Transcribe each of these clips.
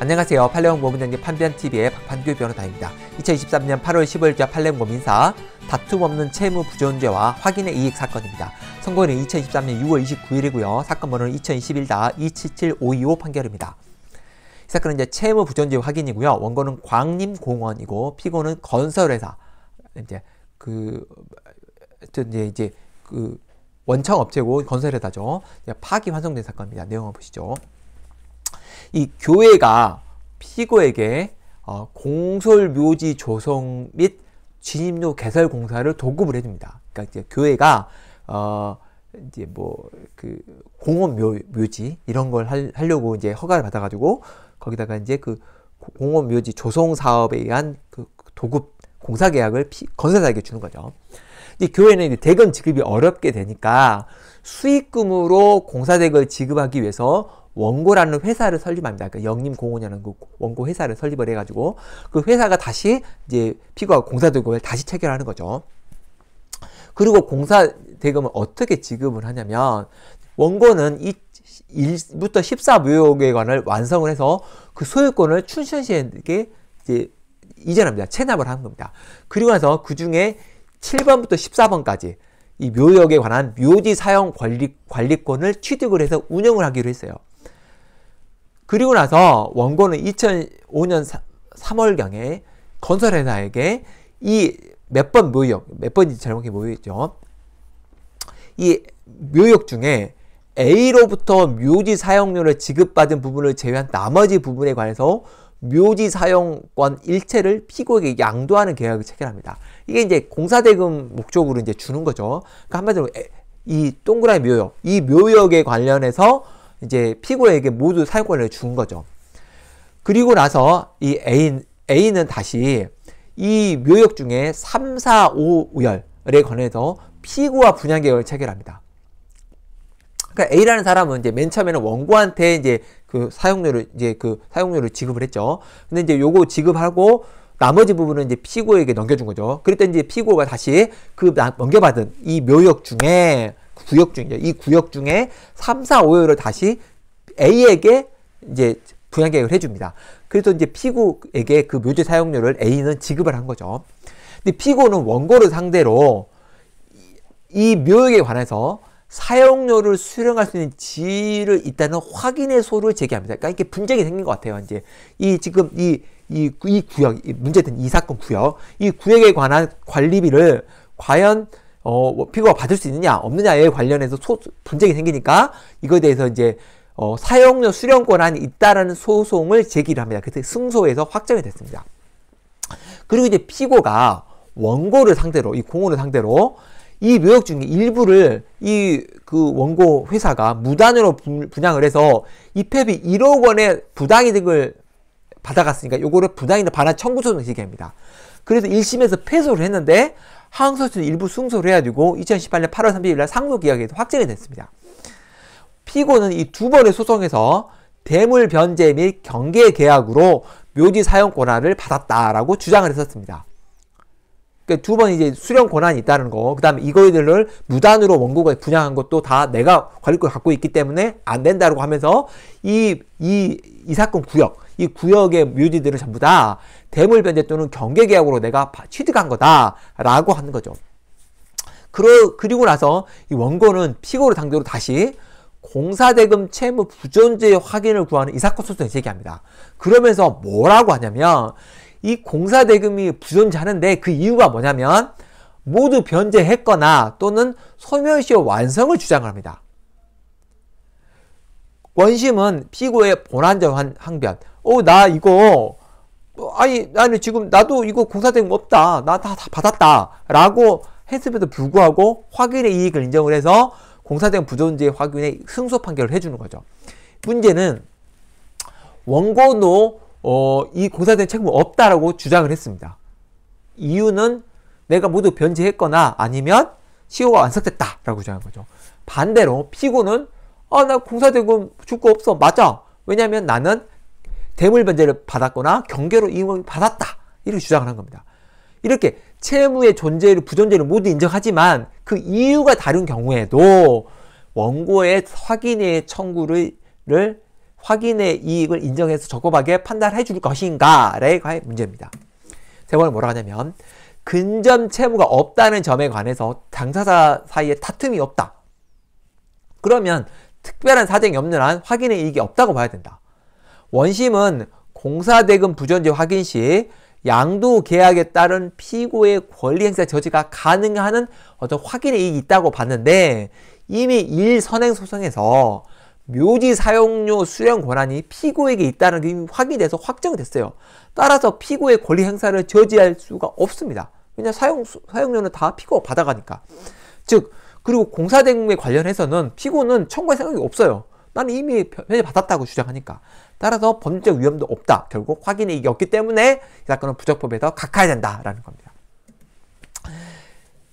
안녕하세요. 팔레옹 고문장님 판변TV의 박판규 변호사입니다. 2023년 8월 15일자 팔레옹 고민사 다툼 없는 채무 부존죄와 확인의 이익 사건입니다. 선고일은 2023년 6월 29일이고요. 사건 번호는 2021-277-525 판결입니다. 이 사건은 이제 채무 부존죄 확인이고요. 원고는 광림공원이고 피고는 건설회사 이제 그 이제 이제 그 원청업체고 건설회사죠. 파기 환송된 사건입니다. 내용을 보시죠. 이 교회가 피고에게 어, 공설묘지 조성 및진입로 개설 공사를 도급을 해줍니다. 그러니까 이제 교회가 어, 이제 뭐 그 공원 묘, 지 이런 걸 할, 하려고 이제 허가를 받아가지고 거기다가 이제 그 공원 묘지 조성 사업에 의한 그 도급 공사 계약을 피, 건설사에게 주는 거죠. 이 교회는 이제 대금 지급이 어렵게 되니까 수익금으로 공사대금을 지급하기 위해서 원고라는 회사를 설립합니다. 그러니까 영림공원이라는 그 원고 회사를 설립을 해가지고 그 회사가 다시 이제 피고와 공사 대금을 다시 체결하는 거죠. 그리고 공사 대금을 어떻게 지급을 하냐면 원고는 1부터 14무역에 관을 완성을 해서 그 소유권을 춘천시에게 이제 이전합니다. 체납을 한 겁니다. 그리고 나서 그 중에 7번부터 14번까지 이 묘역에 관한 묘지 사용 관리, 관리권을 취득을 해서 운영을 하기로 했어요. 그리고 나서 원고는 2005년 3월경에 건설회사에게 이 몇 번 묘역, 몇 번인지 잘못해 모르겠죠. 이 묘역 중에 A로부터 묘지 사용료를 지급받은 부분을 제외한 나머지 부분에 관해서 묘지 사용권 일체를 피고에게 양도하는 계약을 체결합니다. 이게 이제 공사대금 목적으로 이제 주는 거죠. 그러니까 한마디로 이 동그라미 묘역, 이 묘역에 관련해서 이제 피고에게 모두 사유권을 준 거죠. 그리고 나서 이 A, A는 다시 이 묘역 중에 3, 4, 5 우열에 관해서 피고와 분양 계약을 체결합니다. 그러니까 A라는 사람은 이제 맨 처음에는 원고한테 이제 그 사용료를 이제 그 사용료를 지급을 했죠. 근데 이제 요거 지급하고 나머지 부분은 이제 피고에게 넘겨준 거죠. 그랬더니 이제 피고가 다시 그 넘겨받은 이 묘역 중에 구역 중이죠. 이 구역 중에 3, 4, 5요을 다시 A에게 이제 분양 계획을 해줍니다. 그래서 이제 피고에게 그 묘지 사용료를 A는 지급을 한 거죠. 근데 피고는 원고를 상대로 이 묘역에 관해서 사용료를 수령할 수 있는 지위를 있다는 확인의소를 제기합니다. 그러니까 이게 분쟁이 생긴 것 같아요. 이제 이 지금 이 이 이 구역 이 문제된 이 사건 구역 이 구역에 관한 관리비를 과연 어, 뭐 피고가 받을 수 있느냐, 없느냐에 관련해서 소, 분쟁이 생기니까 이거에 대해서 이제 어, 사용료 수령권 안에 있다라는 소송을 제기를 합니다. 그때 승소에서 확정이 됐습니다. 그리고 이제 피고가 원고를 상대로, 이 공원을 상대로 이 묘역 중에 일부를 이 그 원고 회사가 무단으로 분양을 해서 입협이 1억 원의 부당이득을 받아갔으니까 요거를 부당이득 반환 청구소송을 제기합니다. 그래서 1심에서 패소를 했는데 하항소수는 일부 승소를 해야 되고 2018년 8월 30일 날 상소 계약에서 확정이 됐습니다. 피고는 이 두 번의 소송에서 대물 변제 및 경계 계약으로 묘지 사용 권한을 받았다라고 주장을 했었습니다. 그러니까 두번 이제 수령 권한이 있다는 거, 그 다음에 이거들을 무단으로 원고가 분양한 것도 다 내가 관리권을 갖고 있기 때문에 안된다고 하면서 이, 이, 이 사건 구역, 이 구역의 묘지들을 전부 다 대물 변제 또는 경계 계약으로 내가 취득한 거다라고 하는 거죠. 그러, 그리고 나서 이 원고는 피고를 상대로 다시 공사대금 채무 부존재 확인을 구하는 이 사건 소송을 제기합니다. 그러면서 뭐라고 하냐면 이 공사대금이 부존재하는데 그 이유가 뭐냐면 모두 변제했거나 또는 소멸시효 완성을 주장을 합니다. 원심은 피고의 본안전 항변, 어, 나 이거, 아니, 나는 지금 나도 이거 공사된 거 없다. 나 다, 다 받았다. 라고 했음에도 불구하고 확인의 이익을 인정을 해서 공사된 부존재 확인의 승소 판결을 해주는 거죠. 문제는 원고도 어, 이 공사된 책무 없다라고 주장을 했습니다. 이유는 내가 모두 변제했거나 아니면 시효가 완성됐다라고 주장한 거죠. 반대로 피고는 아, 나공사된금 죽고 없어. 맞아. 왜냐면 나는 대물 변제를 받았거나 경계로 이용을 받았다. 이렇게 주장을 한 겁니다. 이렇게 채무의 존재를 부존재를 모두 인정하지만 그 이유가 다른 경우에도 원고의 확인의 청구를 확인의 이익을 인정해서 적법하게 판단해 줄 것인가의 문제입니다. 세 번은 뭐라 고 하냐면 근점 채무가 없다는 점에 관해서 당사자 사이에 다툼이 없다. 그러면 특별한 사정이 없는 한 확인의 이익이 없다고 봐야 된다. 원심은 공사대금 부전지 확인 시 양도 계약에 따른 피고의 권리 행사 저지가 가능하는 어떤 확인의 이익이 있다고 봤는데 이미 일선행 소송에서 묘지 사용료 수령 권한이 피고에게 있다는 게 이미 확인돼서 확정됐어요. 따라서 피고의 권리 행사를 저지할 수가 없습니다. 왜냐 면 사용 사용료는 다 피고가 받아가니까. 즉 그리고 공사대금에 관련해서는 피고는 청구할 생각이 없어요. 나는 이미 편의 받았다고 주장하니까. 따라서 범죄적 위험도 없다. 결국 확인이 이게 없기 때문에 이 사건은 부적법에서 각하해야 된다라는 겁니다.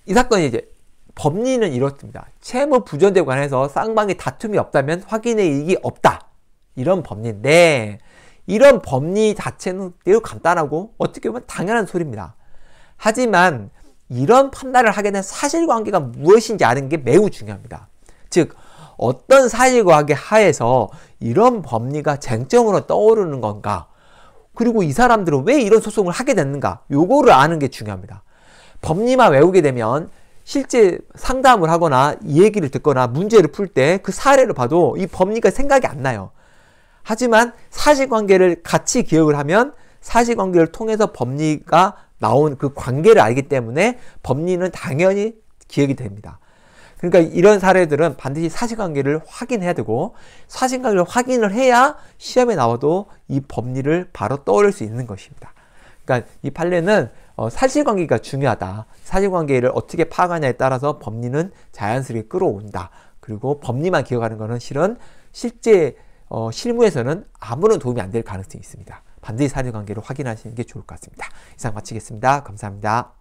이 사건이 이제 법리는 이렇습니다. 채무 부존재 관해서 쌍방이 다툼이 없다면 확인의 이익이 없다. 이런 법리인데 이런 법리 자체는 매우 간단하고 어떻게 보면 당연한 소리입니다. 하지만 이런 판단을 하게 된 사실관계가 무엇인지 아는 게 매우 중요합니다. 즉 어떤 사실관계 하에서 이런 법리가 쟁점으로 떠오르는 건가? 그리고 이 사람들은 왜 이런 소송을 하게 됐는가? 요거를 아는 게 중요합니다. 법리만 외우게 되면 실제 상담을 하거나 이 얘기를 듣거나 문제를 풀 때 그 사례를 봐도 이 법리가 생각이 안 나요. 하지만 사실관계를 같이 기억을 하면 사실관계를 통해서 법리가 나온 그 관계를 알기 때문에 법리는 당연히 기억이 됩니다. 그러니까 이런 사례들은 반드시 사실관계를 확인해야 되고 사실관계를 확인을 해야 시험에 나와도 이 법리를 바로 떠올릴 수 있는 것입니다. 그러니까 이 판례는 어, 사실관계가 중요하다. 사실관계를 어떻게 파악하냐에 따라서 법리는 자연스럽게 끌어온다. 그리고 법리만 기억하는 것은 실은 실제 어, 실무에서는 아무런 도움이 안 될 가능성이 있습니다. 반드시 사실관계를 확인하시는 게 좋을 것 같습니다. 이상 마치겠습니다. 감사합니다.